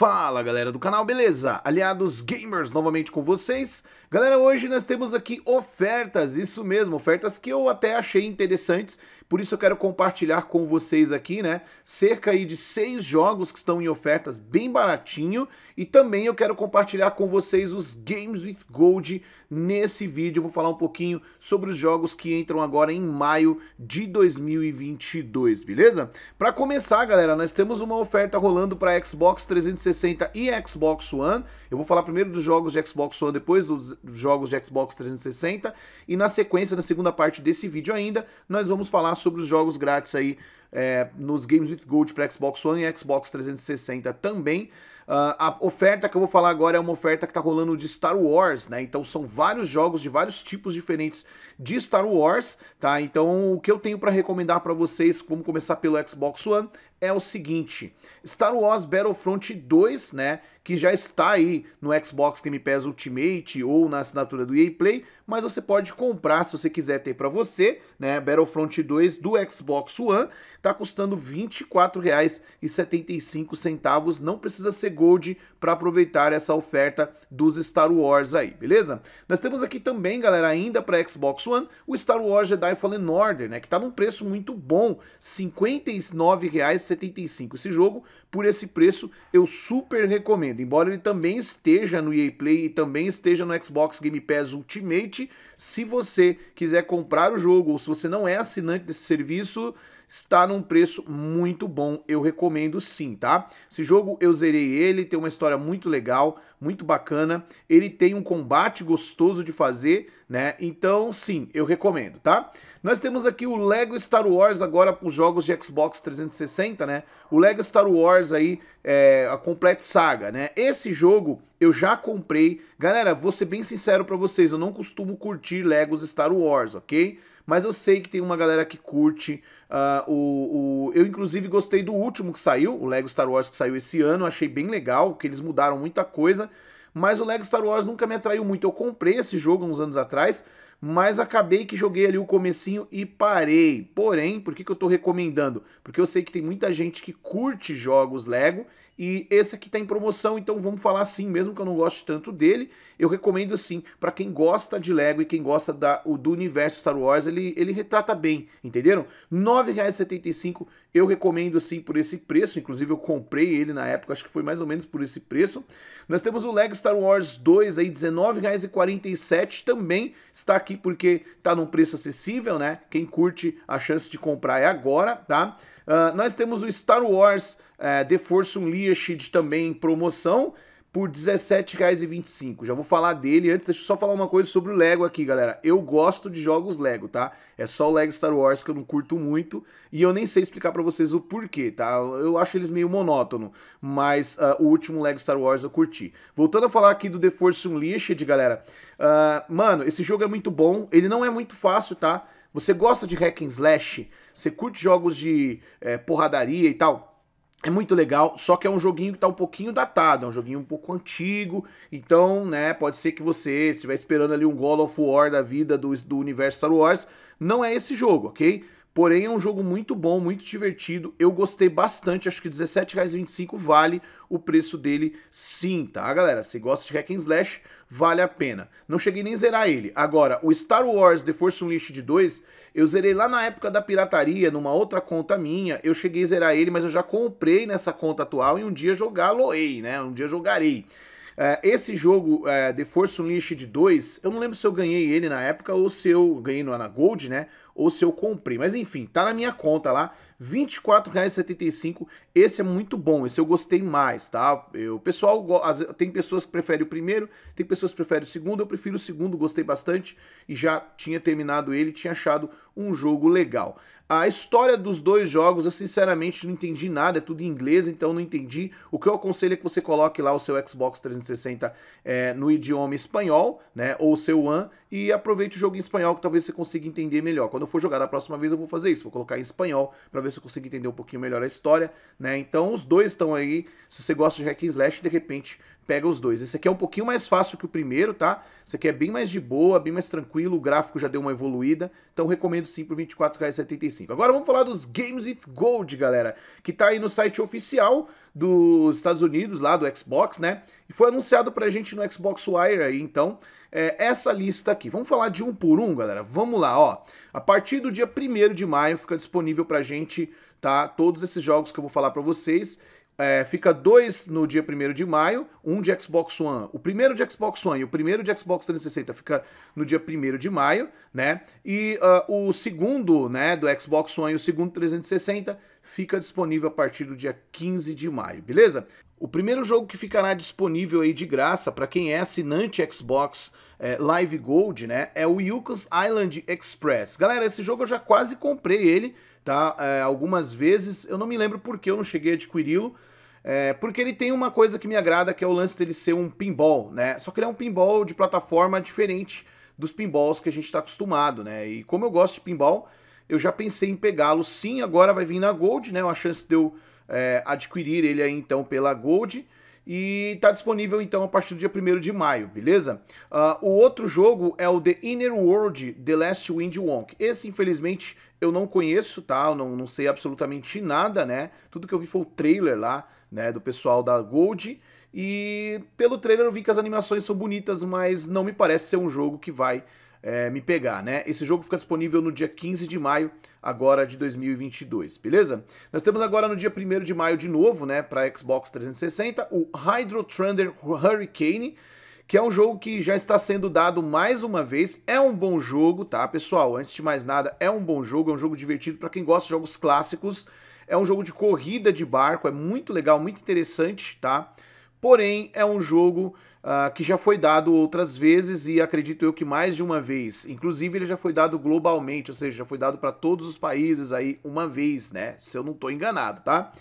Fala galera do canal, beleza? Aliados Gamers novamente com vocês. Galera, hoje nós temos aqui ofertas, isso mesmo, ofertas que eu até achei interessantes por isso eu quero compartilhar com vocês aqui, né, cerca aí de seis jogos que estão em ofertas bem baratinho e também eu quero compartilhar com vocês os Games with Gold nesse vídeo. Eu vou falar um pouquinho sobre os jogos que entram agora em maio de 2022, beleza? Para começar, galera, nós temos uma oferta rolando para Xbox 360 e Xbox One. Eu vou falar primeiro dos jogos de Xbox One, depois dos jogos de Xbox 360 e na sequência, na segunda parte desse vídeo ainda, nós vamos falar sobre os jogos grátis aí é, nos Games with Gold para Xbox One e Xbox 360 também. Uh, a oferta que eu vou falar agora é uma oferta que está rolando de Star Wars, né? Então são vários jogos de vários tipos diferentes de Star Wars, tá? Então o que eu tenho para recomendar para vocês, vamos começar pelo Xbox One, é o seguinte: Star Wars Battlefront 2, né? Que já está aí no Xbox Game Pass Ultimate ou na assinatura do EA Play, mas você pode comprar se você quiser ter para você, né? Battlefront 2 do Xbox One está custando R$ 24,75. Não precisa ser Gold para aproveitar essa oferta dos Star Wars aí, beleza? Nós temos aqui também, galera, ainda para Xbox One, o Star Wars Jedi Fallen Order, né? Que está num preço muito bom, R$ 59,75 esse jogo. Por esse preço, eu super recomendo. Embora ele também esteja no EA Play e também esteja no Xbox Game Pass Ultimate, se você quiser comprar o jogo ou se você não é assinante desse serviço, está num preço muito bom, eu recomendo sim, tá? Esse jogo eu zerei ele, tem uma história muito legal, muito bacana, ele tem um combate gostoso de fazer, né? Então, sim, eu recomendo, tá? Nós temos aqui o Lego Star Wars agora para os jogos de Xbox 360, né? O Lego Star Wars aí, é, a Complete Saga, né? Esse jogo eu já comprei. Galera, vou ser bem sincero para vocês, eu não costumo curtir Lego Star Wars, ok? mas eu sei que tem uma galera que curte. Uh, o, o, eu, inclusive, gostei do último que saiu, o Lego Star Wars que saiu esse ano, achei bem legal, que eles mudaram muita coisa, mas o Lego Star Wars nunca me atraiu muito. Eu comprei esse jogo uns anos atrás, mas acabei que joguei ali o comecinho e parei. Porém, por que, que eu estou recomendando? Porque eu sei que tem muita gente que curte jogos Lego e esse aqui tá em promoção, então vamos falar assim, mesmo que eu não goste tanto dele, eu recomendo assim, para quem gosta de Lego e quem gosta da, do universo Star Wars, ele, ele retrata bem, entenderam? R$ 9,75 eu recomendo assim por esse preço, inclusive eu comprei ele na época, acho que foi mais ou menos por esse preço. Nós temos o Lego Star Wars 2 aí, 19,47 também está aqui porque tá num preço acessível, né? Quem curte a chance de comprar é agora, tá? Ah, nós temos o Star Wars uh, The Force Unleashed também em promoção por R$17,25. Já vou falar dele. Antes, deixa eu só falar uma coisa sobre o Lego aqui, galera. Eu gosto de jogos Lego, tá? É só o Lego Star Wars que eu não curto muito. E eu nem sei explicar para vocês o porquê, tá? Eu acho eles meio monótono. Mas uh, o último Lego Star Wars eu curti. Voltando a falar aqui do The Force Unleashed, galera. Uh, mano, esse jogo é muito bom. Ele não é muito fácil, tá? você gosta de hack and slash, você curte jogos de é, porradaria e tal, é muito legal, só que é um joguinho que está um pouquinho datado, é um joguinho um pouco antigo, então, né, pode ser que você estiver esperando ali um God of War da vida do, do universo Star Wars, não é esse jogo, ok? Porém, é um jogo muito bom, muito divertido. Eu gostei bastante, acho que R$17,25 vale o preço dele sim, tá, galera? Se gosta de hack and slash, vale a pena. Não cheguei nem a zerar ele. Agora, o Star Wars The Force Unleashed 2, eu zerei lá na época da pirataria, numa outra conta minha. Eu cheguei a zerar ele, mas eu já comprei nessa conta atual e um dia jogá-lo-ei, né? Um dia jogarei é, esse jogo, é, The Force Unleashed 2, eu não lembro se eu ganhei ele na época ou se eu ganhei no Ana Gold, né? ou se eu comprei. Mas enfim, tá na minha conta lá. R$24,75. Esse é muito bom, esse eu gostei mais, tá? Eu, o pessoal tem pessoas que preferem o primeiro, tem pessoas que preferem o segundo. Eu prefiro o segundo, gostei bastante e já tinha terminado ele, tinha achado um jogo legal. A história dos dois jogos, eu sinceramente não entendi nada, é tudo em inglês, então não entendi. O que eu aconselho é que você coloque lá o seu Xbox 360 é, no idioma espanhol, né? Ou o seu One, e aproveite o jogo em espanhol, que talvez você consiga entender melhor. Quando eu for jogar da próxima vez, eu vou fazer isso, vou colocar em espanhol para ver ver se eu consigo entender um pouquinho melhor a história, né? Então os dois estão aí, se você gosta de hack and slash, de repente pega os dois. Esse aqui é um pouquinho mais fácil que o primeiro, tá? Esse aqui é bem mais de boa, bem mais tranquilo, o gráfico já deu uma evoluída, então recomendo sim por R$ 24,75. Agora vamos falar dos Games with Gold, galera, que tá aí no site oficial dos Estados Unidos, lá do Xbox, né? E foi anunciado pra gente no Xbox Wire aí, então, é essa lista aqui. Vamos falar de um por um, galera? Vamos lá, ó. A partir do dia 1 de maio fica disponível pra gente, tá? Todos esses jogos que eu vou falar pra vocês é, fica dois no dia 1 de maio, um de Xbox One. O primeiro de Xbox One e o primeiro de Xbox 360 fica no dia 1 de maio, né? E uh, o segundo, né, do Xbox One e o segundo 360 fica disponível a partir do dia 15 de maio, beleza? O primeiro jogo que ficará disponível aí de graça para quem é assinante Xbox é, Live Gold, né, é o Yukon's Island Express. Galera, esse jogo eu já quase comprei ele, tá? É, algumas vezes, eu não me lembro porque eu não cheguei a adquiri-lo, é, porque ele tem uma coisa que me agrada, que é o lance dele ser um pinball, né? Só que ele é um pinball de plataforma diferente dos pinballs que a gente está acostumado, né? E como eu gosto de pinball, eu já pensei em pegá-lo sim, agora vai vir na Gold, né? Uma chance de eu é, adquirir ele aí então pela Gold. E está disponível então a partir do dia 1 de maio, beleza? Uh, o outro jogo é o The Inner World The Last Wind Wonk. Esse, infelizmente, eu não conheço, tá? Eu não, não sei absolutamente nada, né? Tudo que eu vi foi o trailer lá né, do pessoal da Gold. E pelo trailer eu vi que as animações são bonitas, mas não me parece ser um jogo que vai é, me pegar, né? Esse jogo fica disponível no dia 15 de maio agora de 2022, beleza? Nós temos agora no dia 1 de maio de novo, né, para Xbox 360, o Hydro Thunder Hurricane, que é um jogo que já está sendo dado mais uma vez. É um bom jogo, tá, pessoal? Antes de mais nada, é um bom jogo, é um jogo divertido para quem gosta de jogos clássicos. É um jogo de corrida de barco, é muito legal, muito interessante, tá? Porém, é um jogo uh, que já foi dado outras vezes e acredito eu que mais de uma vez. Inclusive, ele já foi dado globalmente, ou seja, já foi dado para todos os países aí uma vez, né? Se eu não estou enganado, tá?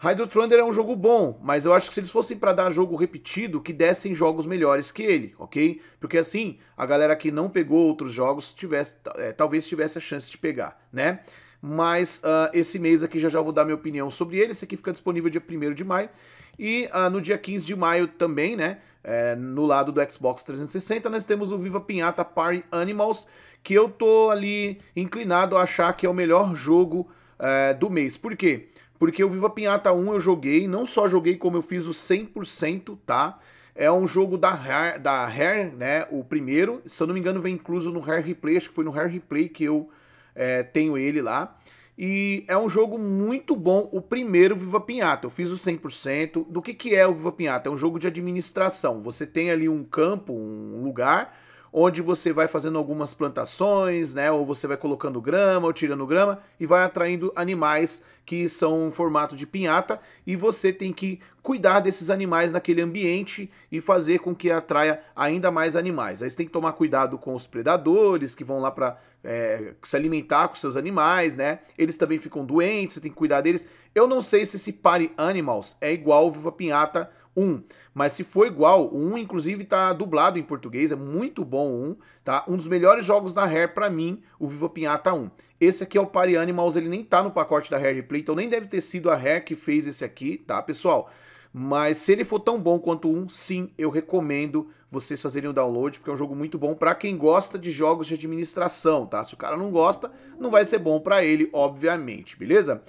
Hydro Thunder é um jogo bom, mas eu acho que se eles fossem para dar jogo repetido, que dessem jogos melhores que ele, ok? Porque assim, a galera que não pegou outros jogos tivesse, é, talvez tivesse a chance de pegar, né? mas uh, esse mês aqui já já vou dar minha opinião sobre ele. Esse aqui fica disponível dia 1 de maio. E uh, no dia 15 de maio também, né? É, no lado do Xbox 360, nós temos o Viva Pinhata Party Animals, que eu tô ali inclinado a achar que é o melhor jogo é, do mês. Por quê? Porque o Viva Pinhata 1 eu joguei, não só joguei como eu fiz o 100%, tá? É um jogo da Rare, da Rare, né? O primeiro, se eu não me engano, vem incluso no Rare Replay, acho que foi no Rare Replay que eu é, tenho ele lá. E é um jogo muito bom, o primeiro Viva Pinhata. Eu fiz o 100%. Do que, que é o Viva Pinhata? É um jogo de administração. Você tem ali um campo, um lugar onde você vai fazendo algumas plantações, né? Ou você vai colocando grama ou tirando grama e vai atraindo animais que são em formato de pinhata e você tem que cuidar desses animais naquele ambiente e fazer com que atraia ainda mais animais. Aí você tem que tomar cuidado com os predadores que vão lá para é, se alimentar com seus animais, né? Eles também ficam doentes, você tem que cuidar deles. Eu não sei se esse Party Animals é igual ao Viva Pinhata 1. Mas se for igual, o 1 inclusive tá dublado em português, é muito bom o 1, tá? Um dos melhores jogos da Rare para mim, o Viva Pinhata 1. Esse aqui é o Party Animals, ele nem tá no pacote da Rare Replay, então nem deve ter sido a Rare que fez esse aqui, tá, pessoal? Mas se ele for tão bom quanto um, sim, eu recomendo vocês fazerem o download, porque é um jogo muito bom para quem gosta de jogos de administração, tá? Se o cara não gosta, não vai ser bom para ele, obviamente, beleza?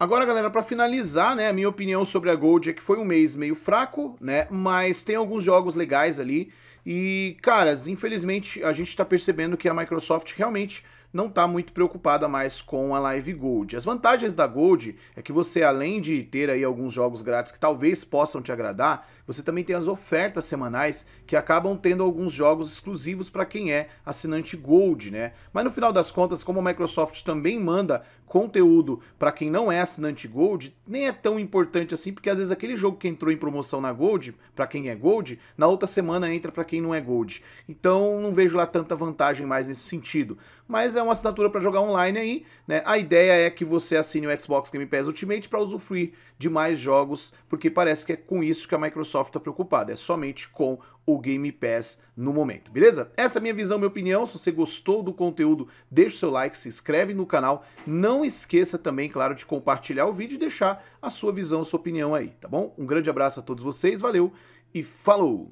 Agora, galera, para finalizar, né, a minha opinião sobre a Gold é que foi um mês meio fraco, né, mas tem alguns jogos legais ali. E, caras, infelizmente a gente está percebendo que a Microsoft realmente não está muito preocupada mais com a Live Gold. As vantagens da Gold é que você, além de ter aí alguns jogos grátis que talvez possam te agradar, você também tem as ofertas semanais que acabam tendo alguns jogos exclusivos para quem é assinante Gold, né? Mas no final das contas, como a Microsoft também manda conteúdo para quem não é assinante Gold, nem é tão importante assim, porque às vezes aquele jogo que entrou em promoção na Gold, para quem é Gold, na outra semana entra para quem não é Gold. Então não vejo lá tanta vantagem mais nesse sentido. Mas é uma assinatura para jogar online aí, né? A ideia é que você assine o Xbox Game Pass Ultimate para usufruir de mais jogos, porque parece que é com isso que a Microsoft está preocupada, é somente com o Game Pass no momento, beleza? Essa é a minha visão, minha opinião. Se você gostou do conteúdo, deixa o seu like, se inscreve no canal. Não esqueça também, claro, de compartilhar o vídeo e deixar a sua visão, a sua opinião aí, tá bom? Um grande abraço a todos vocês, valeu e falou!